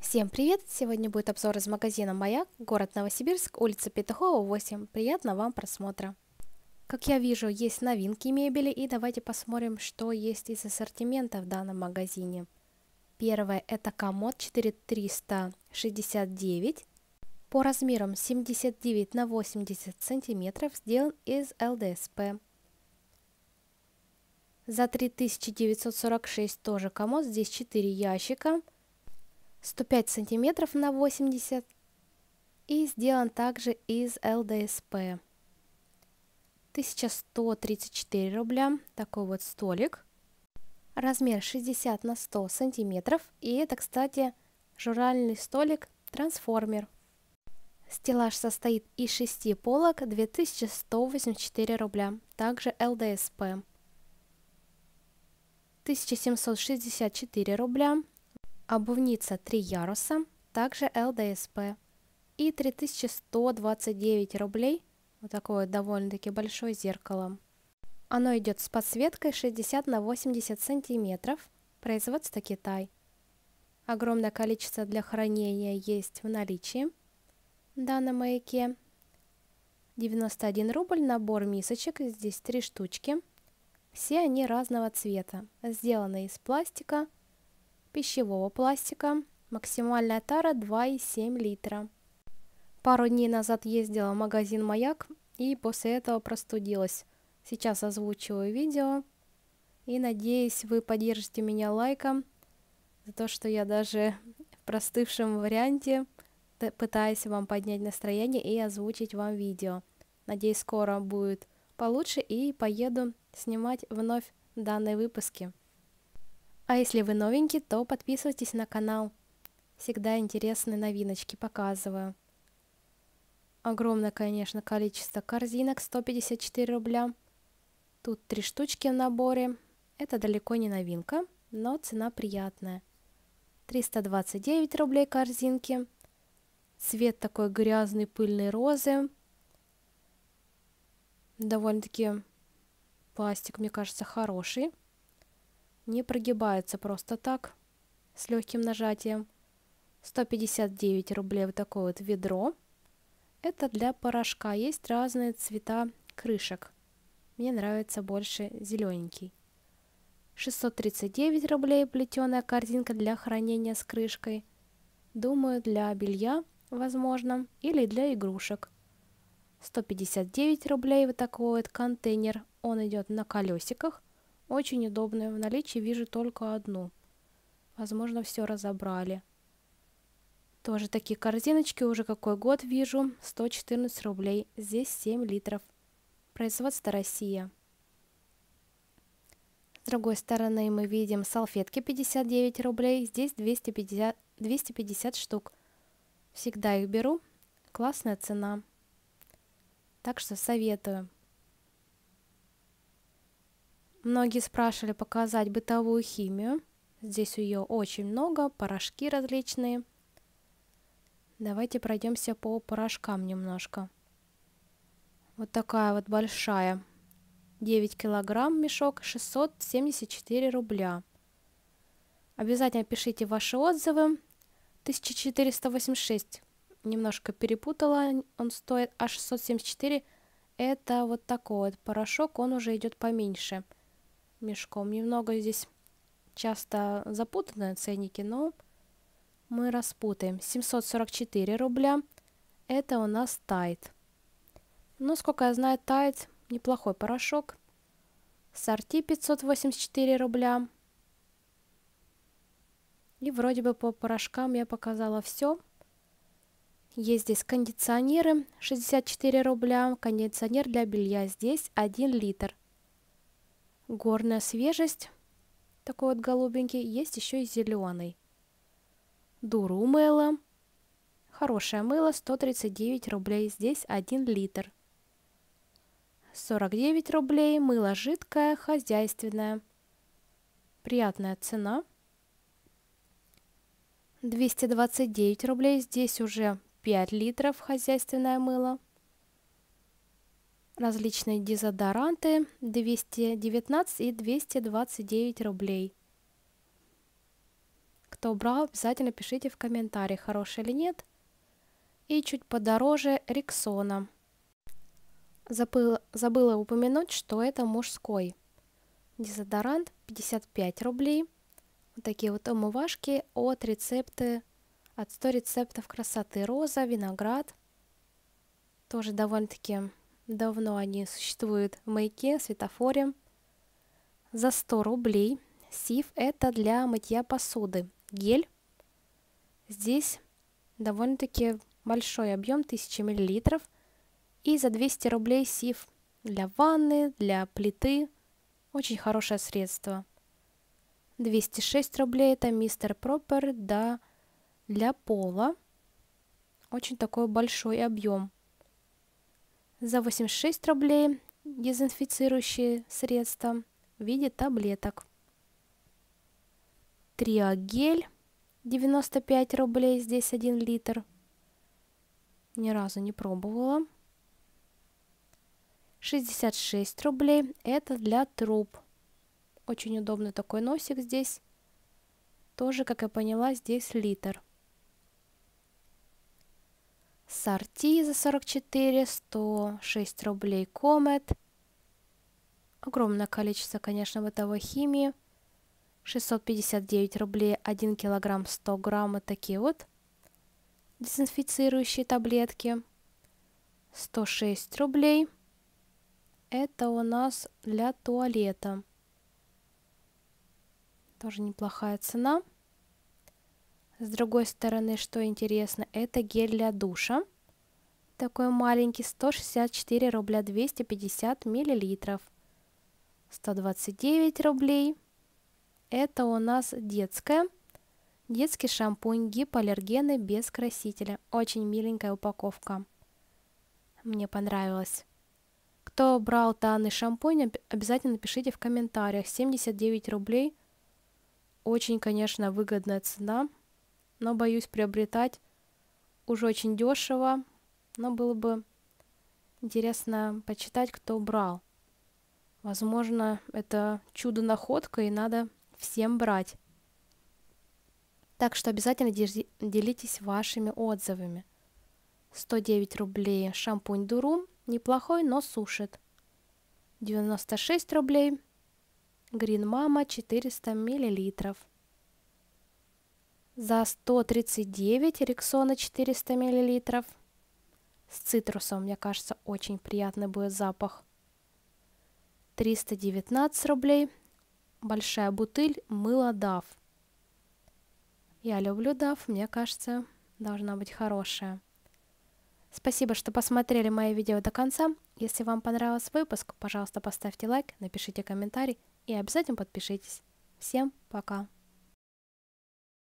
Всем привет! Сегодня будет обзор из магазина «Маяк», город Новосибирск, улица Петухова, 8. Приятного вам просмотра! Как я вижу, есть новинки мебели, и давайте посмотрим, что есть из ассортимента в данном магазине. Первое – это комод 4369, по размерам 79 на 80 сантиметров, сделан из ЛДСП. За 3946 тоже комод, здесь 4 ящика – 105 сантиметров на 80 и сделан также из ЛДСП. 1134 рубля, такой вот столик. Размер 60 на 100 сантиметров. И это, кстати, журнальный столик трансформер. Стеллаж состоит из 6 полок, 2184 рубля, также ЛДСП. 1764 рубля, обувница 3 яруса, также ЛДСП. И 3129 рублей, вот такое довольно-таки большое зеркало. Оно идет с подсветкой 60 на 80 сантиметров, производство Китай. Огромное количество для хранения есть в наличии в данном маяке. 91 рубль, набор мисочек, здесь три штучки. Все они разного цвета, сделаны из пластика, пищевого пластика. Максимальная тара 2,7 литра. Пару дней назад ездила в магазин «Маяк» и после этого простудилась. Сейчас озвучиваю видео и надеюсь, вы поддержите меня лайком за то, что я даже в простывшем варианте пытаюсь вам поднять настроение и озвучить вам видео. Надеюсь, скоро будет получше и поеду снимать вновь данные выпуски. А если вы новенький, то подписывайтесь на канал. Всегда интересные новиночки показываю. Огромное, конечно, количество корзинок, 154 рубля. Тут три штучки в наборе. Это далеко не новинка, но цена приятная. 329 рублей корзинки. Цвет такой грязный, пыльный розы. Довольно-таки пластик, мне кажется, хороший не прогибается просто так, с легким нажатием. 159 рублей вот такое вот ведро. Это для порошка. Есть разные цвета крышек. Мне нравится больше зелененький. 639 рублей плетеная корзинка для хранения с крышкой. Думаю, для белья, возможно, или для игрушек. 159 рублей вот такой вот контейнер. Он идет на колесиках очень удобная в наличии, вижу только одну. Возможно, все разобрали. Тоже такие корзиночки, уже какой год вижу, 114 рублей, здесь 7 литров. Производство Россия. С другой стороны мы видим салфетки 59 рублей, здесь 250, 250 штук. Всегда их беру, классная цена. Так что советую. Многие спрашивали показать бытовую химию. Здесь ее очень много, порошки различные. Давайте пройдемся по порошкам немножко. Вот такая вот большая. 9 килограмм мешок, 674 рубля. Обязательно пишите ваши отзывы. 1486. Немножко перепутала. Он стоит, а 674 это вот такой вот порошок, он уже идет поменьше мешком. Немного здесь часто запутанные ценники, но мы распутаем. 744 рубля. Это у нас тайт. Но ну, сколько я знаю, тайт неплохой порошок. Сорти 584 рубля. И вроде бы по порошкам я показала все. Есть здесь кондиционеры 64 рубля. Кондиционер для белья здесь 1 литр горная свежесть, такой вот голубенький, есть еще и зеленый. Дуру мыло. Хорошее мыло, 139 рублей, здесь 1 литр. 49 рублей, мыло жидкое, хозяйственное. Приятная цена. 229 рублей, здесь уже 5 литров хозяйственное мыло различные дезодоранты 219 и 229 рублей. Кто брал, обязательно пишите в комментариях, хороший или нет. И чуть подороже Риксона. Забыла, забыла упомянуть, что это мужской. Дезодорант 55 рублей. Вот такие вот умывашки от рецепты, от 100 рецептов красоты роза, виноград. Тоже довольно-таки Давно они существуют в маяке, светофоре. За 100 рублей. Сиф – это для мытья посуды. Гель. Здесь довольно-таки большой объем, 1000 мл. И за 200 рублей сиф для ванны, для плиты. Очень хорошее средство. 206 рублей – это мистер Пропер да, для пола. Очень такой большой объем за 86 рублей дезинфицирующие средства в виде таблеток. Триогель 95 рублей, здесь 1 литр. Ни разу не пробовала. 66 рублей, это для труб. Очень удобный такой носик здесь. Тоже, как я поняла, здесь литр. Сорти за 44, 106 рублей Комет. Огромное количество, конечно, бытовой химии. 659 рублей 1 килограмм 100 грамм. Вот такие вот дезинфицирующие таблетки. 106 рублей. Это у нас для туалета. Тоже неплохая цена. С другой стороны, что интересно, это гель для душа. Такой маленький, 164 рубля 250 миллилитров. 129 рублей. Это у нас детская. Детский шампунь гипоаллергены без красителя. Очень миленькая упаковка. Мне понравилось. Кто брал данный шампунь, обязательно напишите в комментариях. 79 рублей. Очень, конечно, выгодная цена но боюсь приобретать уже очень дешево, но было бы интересно почитать, кто брал. Возможно, это чудо-находка, и надо всем брать. Так что обязательно делитесь вашими отзывами. 109 рублей шампунь Дуру, неплохой, но сушит. 96 рублей. Грин Мама 400 миллилитров за 139, рексона 400 мл. С цитрусом, мне кажется, очень приятный будет запах. 319 рублей. Большая бутыль мыло Дав. Я люблю Дав, мне кажется, должна быть хорошая. Спасибо, что посмотрели мои видео до конца. Если вам понравился выпуск, пожалуйста, поставьте лайк, напишите комментарий и обязательно подпишитесь. Всем пока!